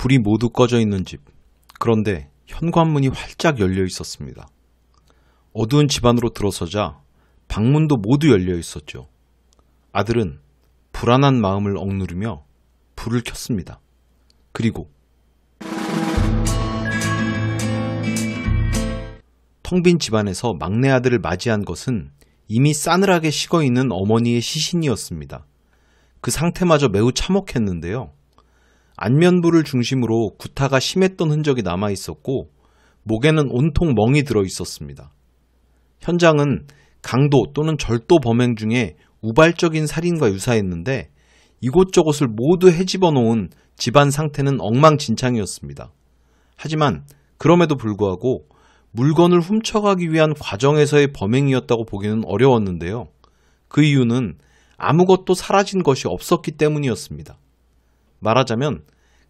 불이 모두 꺼져 있는 집. 그런데 현관문이 활짝 열려 있었습니다. 어두운 집 안으로 들어서자 방문도 모두 열려 있었죠. 아들은 불안한 마음을 억누르며 불을 켰습니다. 그리고 텅 빈 집안에서 막내 아들을 맞이한 것은 이미 싸늘하게 식어 있는 어머니의 시신이었습니다. 그 상태마저 매우 참혹했는데요. 안면부를 중심으로 구타가 심했던 흔적이 남아 있었고 목에는 온통 멍이 들어 있었습니다. 현장은 강도 또는 절도 범행 중에 우발적인 살인과 유사했는데 이곳저곳을 모두 헤집어 놓은 집안 상태는 엉망진창이었습니다. 하지만 그럼에도 불구하고 물건을 훔쳐가기 위한 과정에서의 범행이었다고 보기는 어려웠는데요. 그 이유는 아무것도 사라진 것이 없었기 때문이었습니다. 말하자면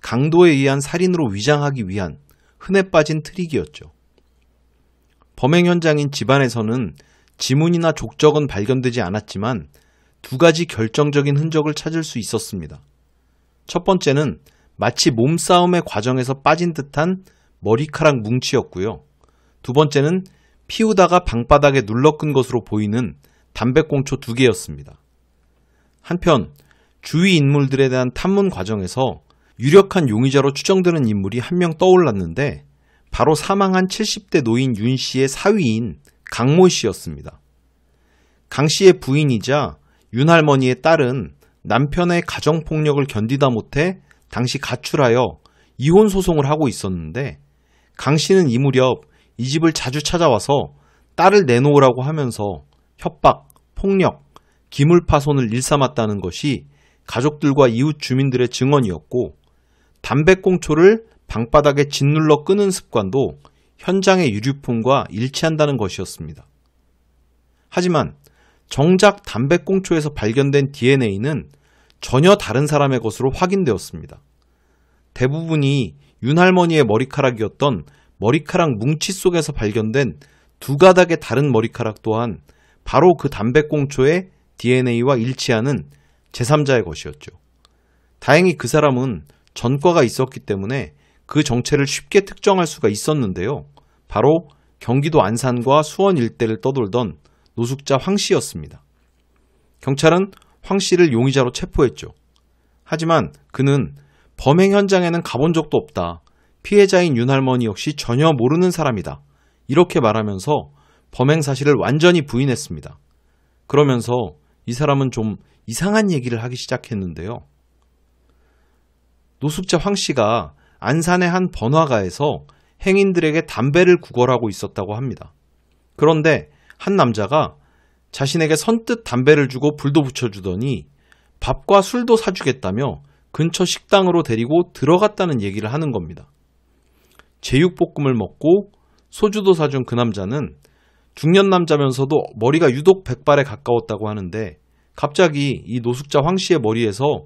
강도에 의한 살인으로 위장하기 위한 흔해 빠진 트릭이었죠. 범행 현장인 집안에서는 지문이나 족적은 발견되지 않았지만 두 가지 결정적인 흔적을 찾을 수 있었습니다. 첫 번째는 마치 몸싸움의 과정에서 빠진 듯한 머리카락 뭉치였고요. 두 번째는 피우다가 방바닥에 눌러끈 것으로 보이는 담배꽁초 두 개였습니다. 한편 주위 인물들에 대한 탐문 과정에서 유력한 용의자로 추정되는 인물이 한 명 떠올랐는데 바로 사망한 70대 노인 윤 씨의 사위인 강모 씨였습니다. 강 씨의 부인이자 윤 할머니의 딸은 남편의 가정폭력을 견디다 못해 당시 가출하여 이혼 소송을 하고 있었는데 강 씨는 이 무렵 이 집을 자주 찾아와서 딸을 내놓으라고 하면서 협박, 폭력, 기물파손을 일삼았다는 것이 가족들과 이웃 주민들의 증언이었고 담배꽁초를 방바닥에 짓눌러 끄는 습관도 현장의 유류품과 일치한다는 것이었습니다. 하지만 정작 담배꽁초에서 발견된 DNA는 전혀 다른 사람의 것으로 확인되었습니다. 대부분이 윤할머니의 머리카락이었던 머리카락 뭉치 속에서 발견된 두 가닥의 다른 머리카락 또한 바로 그 담배꽁초의 DNA와 일치하는 제3자의 것이었죠. 다행히 그 사람은 전과가 있었기 때문에 그 정체를 쉽게 특정할 수가 있었는데요. 바로 경기도 안산과 수원 일대를 떠돌던 노숙자 황 씨였습니다. 경찰은 황 씨를 용의자로 체포했죠. 하지만 그는 범행 현장에는 가본 적도 없다. 피해자인 윤할머니 역시 전혀 모르는 사람이다. 이렇게 말하면서 범행 사실을 완전히 부인했습니다. 그러면서 이 사람은 좀 이상한 얘기를 하기 시작했는데요. 노숙자 황 씨가 안산의 한 번화가에서 행인들에게 담배를 구걸하고 있었다고 합니다. 그런데 한 남자가 자신에게 선뜻 담배를 주고 불도 붙여주더니 밥과 술도 사주겠다며 근처 식당으로 데리고 들어갔다는 얘기를 하는 겁니다. 제육볶음을 먹고 소주도 사준 그 남자는 중년 남자면서도 머리가 유독 백발에 가까웠다고 하는데 갑자기 이 노숙자 황 씨의 머리에서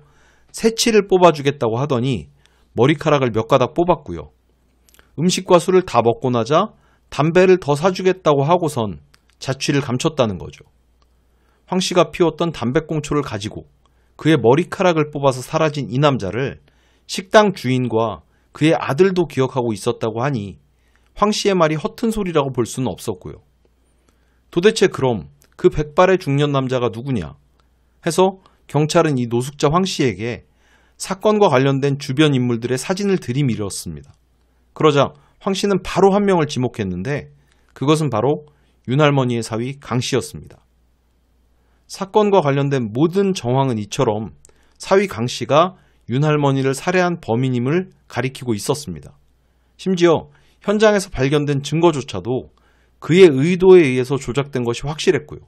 새치를 뽑아주겠다고 하더니 머리카락을 몇 가닥 뽑았고요. 음식과 술을 다 먹고 나자 담배를 더 사주겠다고 하고선 자취를 감췄다는 거죠. 황 씨가 피웠던 담배꽁초를 가지고 그의 머리카락을 뽑아서 사라진 이 남자를 식당 주인과 그의 아들도 기억하고 있었다고 하니 황 씨의 말이 허튼 소리라고 볼 수는 없었고요. 도대체 그럼 그 백발의 중년 남자가 누구냐 해서 경찰은 이 노숙자 황 씨에게 사건과 관련된 주변 인물들의 사진을 들이밀었습니다. 그러자 황 씨는 바로 한 명을 지목했는데 그것은 바로 윤할머니의 사위 강 씨였습니다. 사건과 관련된 모든 정황은 이처럼 사위 강 씨가 윤할머니를 살해한 범인임을 가리키고 있었습니다. 심지어 현장에서 발견된 증거조차도 그의 의도에 의해서 조작된 것이 확실했고요.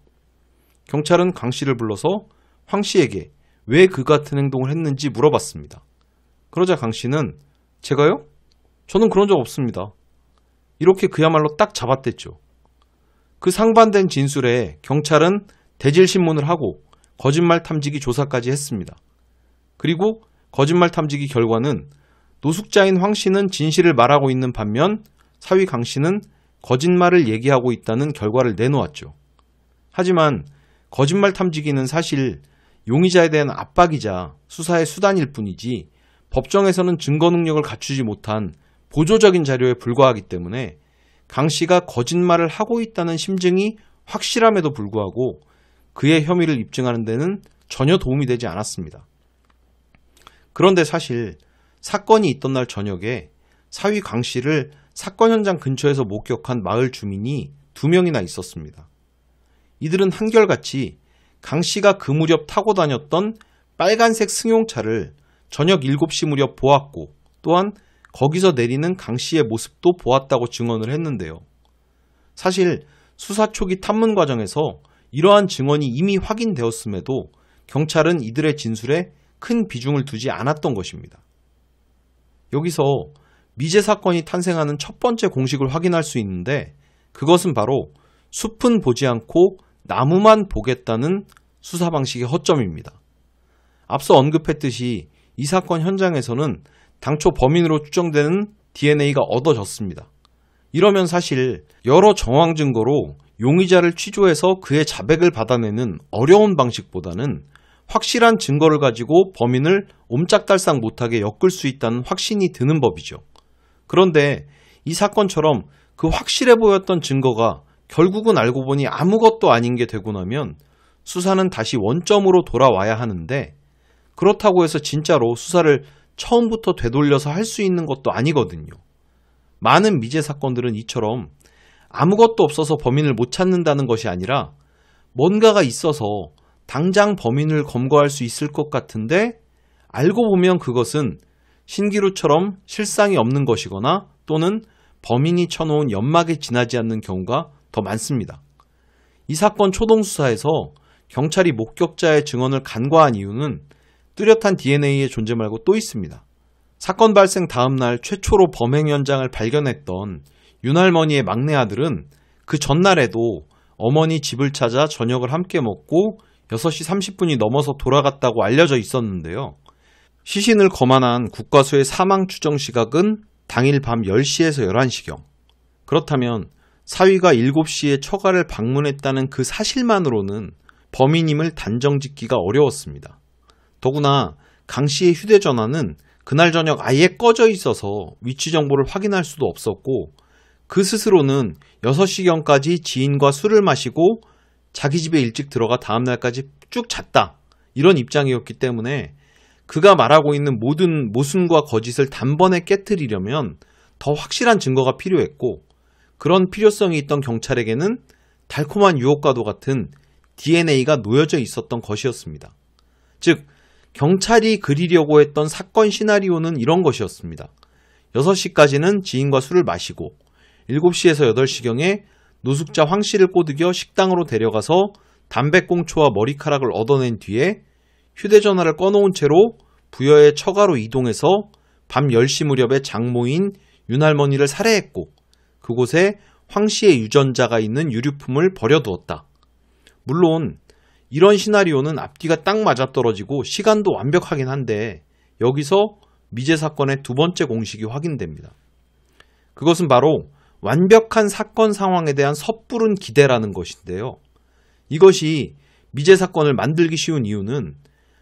경찰은 강 씨를 불러서 황 씨에게 왜 그 같은 행동을 했는지 물어봤습니다. 그러자 강 씨는 제가요? 저는 그런 적 없습니다. 이렇게 그야말로 딱잡았댔죠그 상반된 진술에 경찰은 대질신문을 하고 거짓말 탐지기 조사까지 했습니다. 그리고 거짓말 탐지기 결과는 노숙자인 황 씨는 진실을 말하고 있는 반면 사위 강 씨는 거짓말을 얘기하고 있다는 결과를 내놓았죠. 하지만 거짓말 탐지기는 사실 용의자에 대한 압박이자 수사의 수단일 뿐이지 법정에서는 증거 능력을 갖추지 못한 보조적인 자료에 불과하기 때문에 강 씨가 거짓말을 하고 있다는 심증이 확실함에도 불구하고 그의 혐의를 입증하는 데는 전혀 도움이 되지 않았습니다. 그런데 사실 사건이 있던 날 저녁에 사위 강 씨를 사건 현장 근처에서 목격한 마을 주민이 두 명이나 있었습니다. 이들은 한결같이 강 씨가 그 무렵 타고 다녔던 빨간색 승용차를 저녁 7시 무렵 보았고 또한 거기서 내리는 강 씨의 모습도 보았다고 증언을 했는데요. 사실 수사 초기 탐문 과정에서 이러한 증언이 이미 확인되었음에도 경찰은 이들의 진술에 큰 비중을 두지 않았던 것입니다. 여기서 미제 사건이 탄생하는 첫 번째 공식을 확인할 수 있는데 그것은 바로 숲은 보지 않고 나무만 보겠다는 수사 방식의 허점입니다. 앞서 언급했듯이 이 사건 현장에서는 당초 범인으로 추정되는 DNA가 얻어졌습니다. 이러면 사실 여러 정황 증거로 용의자를 취조해서 그의 자백을 받아내는 어려운 방식보다는 확실한 증거를 가지고 범인을 옴짝달싹 못하게 엮을 수 있다는 확신이 드는 법이죠. 그런데 이 사건처럼 그 확실해 보였던 증거가 결국은 알고 보니 아무것도 아닌 게 되고 나면 수사는 다시 원점으로 돌아와야 하는데 그렇다고 해서 진짜로 수사를 처음부터 되돌려서 할 수 있는 것도 아니거든요. 많은 미제 사건들은 이처럼 아무것도 없어서 범인을 못 찾는다는 것이 아니라 뭔가가 있어서 당장 범인을 검거할 수 있을 것 같은데 알고 보면 그것은 신기루처럼 실상이 없는 것이거나 또는 범인이 쳐놓은 연막에 지나지 않는 경우가 더 많습니다. 이 사건 초동수사에서 경찰이 목격자의 증언을 간과한 이유는 뚜렷한 DNA의 존재 말고 또 있습니다. 사건 발생 다음날 최초로 범행 현장을 발견했던 윤할머니의 막내 아들은 그 전날에도 어머니 집을 찾아 저녁을 함께 먹고 6시 30분이 넘어서 돌아갔다고 알려져 있었는데요. 시신을 거만한 국과수의 사망 추정 시각은 당일 밤 10시에서 11시경. 그렇다면 사위가 7시에 처가를 방문했다는 그 사실만으로는 범인임을 단정 짓기가 어려웠습니다. 더구나 강 씨의 휴대전화는 그날 저녁 아예 꺼져 있어서 위치 정보를 확인할 수도 없었고 그 스스로는 6시경까지 지인과 술을 마시고 자기 집에 일찍 들어가 다음날까지 쭉 잤다. 이런 입장이었기 때문에 그가 말하고 있는 모든 모순과 거짓을 단번에 깨뜨리려면 더 확실한 증거가 필요했고 그런 필요성이 있던 경찰에게는 달콤한 유혹과도 같은 DNA가 놓여져 있었던 것이었습니다. 즉, 경찰이 그리려고 했던 사건 시나리오는 이런 것이었습니다. 6시까지는 지인과 술을 마시고 7시에서 8시경에 노숙자 황 씨를 꼬드겨 식당으로 데려가서 담배꽁초와 머리카락을 얻어낸 뒤에 휴대전화를 꺼놓은 채로 부여의 처가로 이동해서 밤 10시 무렵에 장모인 윤할머니를 살해했고 그곳에 황 씨의 유전자가 있는 유류품을 버려두었다. 물론 이런 시나리오는 앞뒤가 딱 맞아떨어지고 시간도 완벽하긴 한데 여기서 미제 사건의 두 번째 공식이 확인됩니다. 그것은 바로 완벽한 사건 상황에 대한 섣부른 기대라는 것인데요. 이것이 미제 사건을 만들기 쉬운 이유는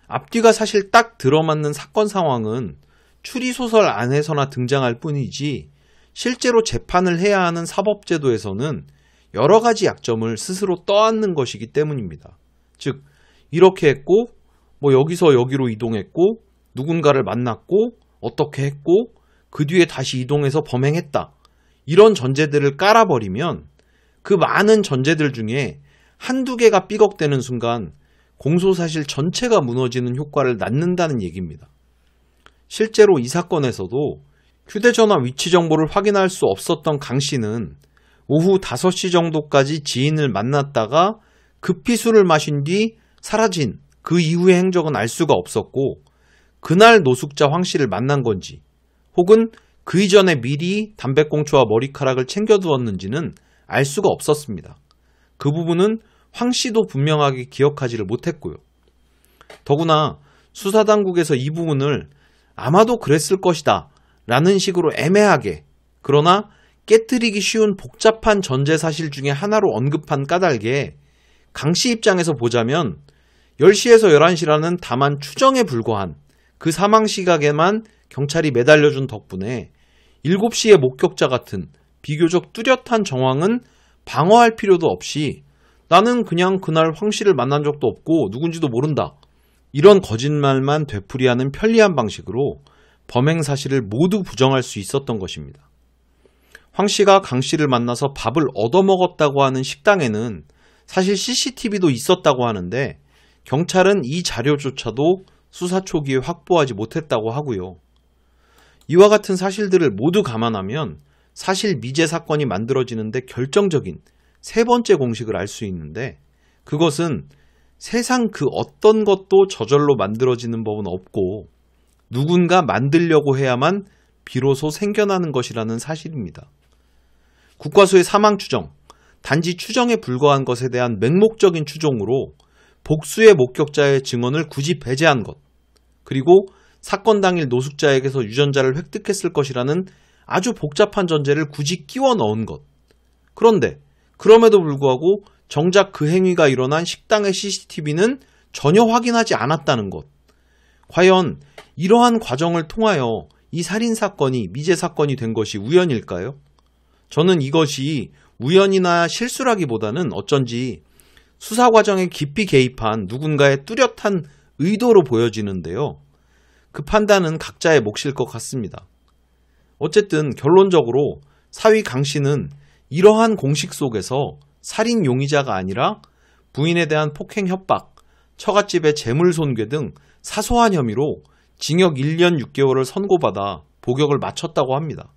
앞뒤가 사실 딱 들어맞는 사건 상황은 추리소설 안에서나 등장할 뿐이지 실제로 재판을 해야 하는 사법제도에서는 여러 가지 약점을 스스로 떠안는 것이기 때문입니다. 즉, 이렇게 했고, 뭐 여기서 여기로 이동했고, 누군가를 만났고, 어떻게 했고, 그 뒤에 다시 이동해서 범행했다. 이런 전제들을 깔아버리면 그 많은 전제들 중에 한두 개가 삐걱대는 순간 공소사실 전체가 무너지는 효과를 낳는다는 얘기입니다. 실제로 이 사건에서도 휴대전화 위치 정보를 확인할 수 없었던 강 씨는 오후 5시 정도까지 지인을 만났다가 급히 술을 마신 뒤 사라진 그 이후의 행적은 알 수가 없었고 그날 노숙자 황 씨를 만난 건지 혹은 그 이전에 미리 담배꽁초와 머리카락을 챙겨두었는지는 알 수가 없었습니다. 그 부분은 황 씨도 분명하게 기억하지를 못했고요. 더구나 수사당국에서 이 부분을 아마도 그랬을 것이다 라는 식으로 애매하게 그러나 깨뜨리기 쉬운 복잡한 전제 사실 중에 하나로 언급한 까닭에 강 씨 입장에서 보자면 10시에서 11시라는 다만 추정에 불과한 그 사망 시각에만 경찰이 매달려준 덕분에 7시의 목격자 같은 비교적 뚜렷한 정황은 방어할 필요도 없이 나는 그냥 그날 황 씨를 만난 적도 없고 누군지도 모른다. 이런 거짓말만 되풀이하는 편리한 방식으로 범행 사실을 모두 부정할 수 있었던 것입니다. 황 씨가 강 씨를 만나서 밥을 얻어먹었다고 하는 식당에는 사실 CCTV도 있었다고 하는데 경찰은 이 자료조차도 수사 초기에 확보하지 못했다고 하고요. 이와 같은 사실들을 모두 감안하면 사실 미제 사건이 만들어지는데 결정적인 세 번째 공식을 알 수 있는데 그것은 세상 그 어떤 것도 저절로 만들어지는 법은 없고 누군가 만들려고 해야만 비로소 생겨나는 것이라는 사실입니다. 국과수의 사망 추정, 단지 추정에 불과한 것에 대한 맹목적인 추종으로 복수의 목격자의 증언을 굳이 배제한 것, 그리고 사건 당일 노숙자에게서 유전자를 획득했을 것이라는 아주 복잡한 전제를 굳이 끼워 넣은 것. 그런데 그럼에도 불구하고 정작 그 행위가 일어난 식당의 CCTV는 전혀 확인하지 않았다는 것. 과연 이러한 과정을 통하여 이 살인 사건이 미제 사건이 된 것이 우연일까요? 저는 이것이 우연이나 실수라기보다는 어쩐지 수사 과정에 깊이 개입한 누군가의 뚜렷한 의도로 보여지는데요. 그 판단은 각자의 몫일 것 같습니다. 어쨌든 결론적으로 사위 강 씨는 이러한 공식 속에서 살인 용의자가 아니라 부인에 대한 폭행 협박, 처갓집의 재물 손괴 등 사소한 혐의로 징역 1년 6개월을 선고받아 복역을 마쳤다고 합니다.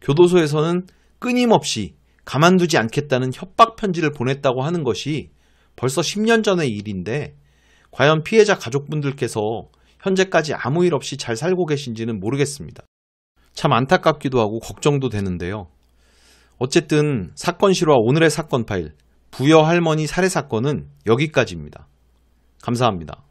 교도소에서는 끊임없이 가만두지 않겠다는 협박 편지를 보냈다고 하는 것이 벌써 10년 전의 일인데 과연 피해자 가족분들께서 현재까지 아무 일 없이 잘 살고 계신지는 모르겠습니다. 참 안타깝기도 하고 걱정도 되는데요. 어쨌든 사건 실화 오늘의 사건 파일 부여 할머니 살해 사건은 여기까지입니다. 감사합니다.